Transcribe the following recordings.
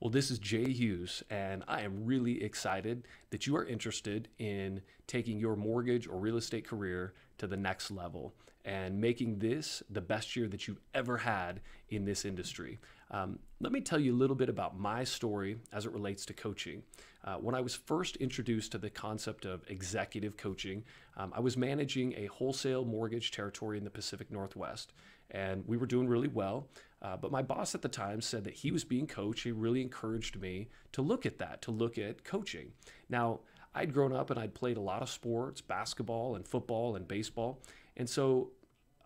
Well, this is Jay Hughes, and I am really excited that you are interested in taking your mortgage or real estate career to the next level and making this the best year that you've ever had in this industry. Um, let me tell you a little bit about my story as it relates to coaching. Uh, when I was first introduced to the concept of executive coaching, um, I was managing a wholesale mortgage territory in the Pacific Northwest, and we were doing really well. Uh, but my boss at the time said that he was being coached. He really encouraged me to look at that, to look at coaching. Now, I'd grown up and I'd played a lot of sports, basketball and football and baseball. And so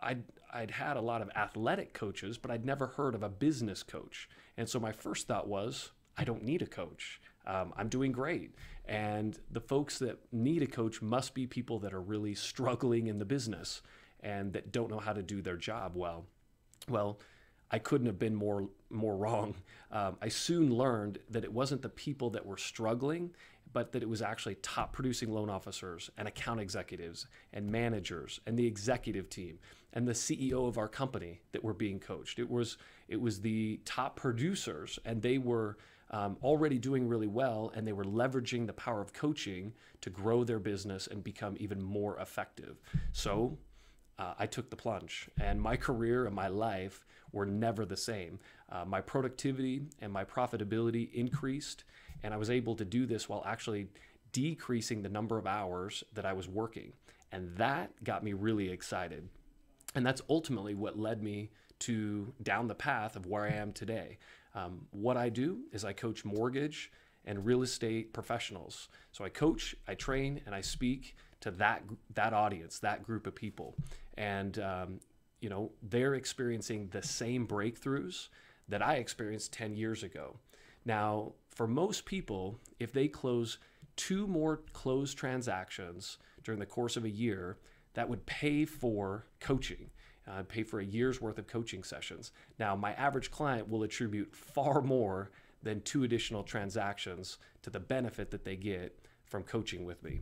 I'd, I'd had a lot of athletic coaches, but I'd never heard of a business coach. And so my first thought was, I don't need a coach. Um, I'm doing great. And the folks that need a coach must be people that are really struggling in the business and that don't know how to do their job well. Well, I couldn't have been more more wrong. Um, I soon learned that it wasn't the people that were struggling, but that it was actually top producing loan officers and account executives and managers and the executive team and the CEO of our company that were being coached. It was it was the top producers and they were um, already doing really well and they were leveraging the power of coaching to grow their business and become even more effective. So uh, I took the plunge, and my career and my life were never the same. Uh, my productivity and my profitability increased, and I was able to do this while actually decreasing the number of hours that I was working. And that got me really excited. And that's ultimately what led me to down the path of where I am today. Um, what I do is I coach mortgage and real estate professionals. So I coach, I train, and I speak to that that audience, that group of people, and um, you know they're experiencing the same breakthroughs that I experienced 10 years ago. Now, for most people, if they close two more closed transactions during the course of a year, that would pay for coaching. Uh, pay for a year's worth of coaching sessions. Now, my average client will attribute far more than two additional transactions to the benefit that they get from coaching with me.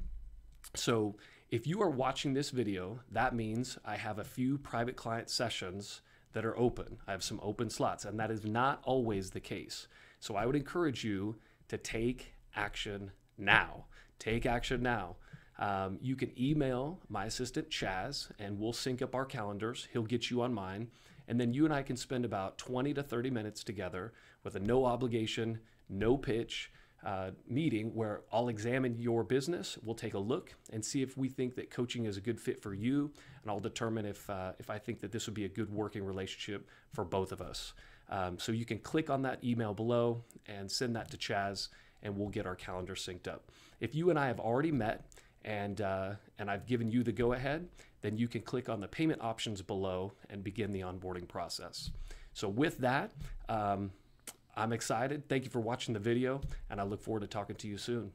So if you are watching this video, that means I have a few private client sessions that are open. I have some open slots, and that is not always the case. So I would encourage you to take action now. Take action now. Um, you can email my assistant Chaz, and we'll sync up our calendars. He'll get you on mine. And then you and I can spend about 20 to 30 minutes together with a no obligation, no pitch uh, meeting where I'll examine your business. We'll take a look and see if we think that coaching is a good fit for you, and I'll determine if uh, if I think that this would be a good working relationship for both of us. Um, so you can click on that email below and send that to Chaz, and we'll get our calendar synced up. If you and I have already met and uh, and I've given you the go ahead, then you can click on the payment options below and begin the onboarding process. So with that. Um, I'm excited. Thank you for watching the video, and I look forward to talking to you soon.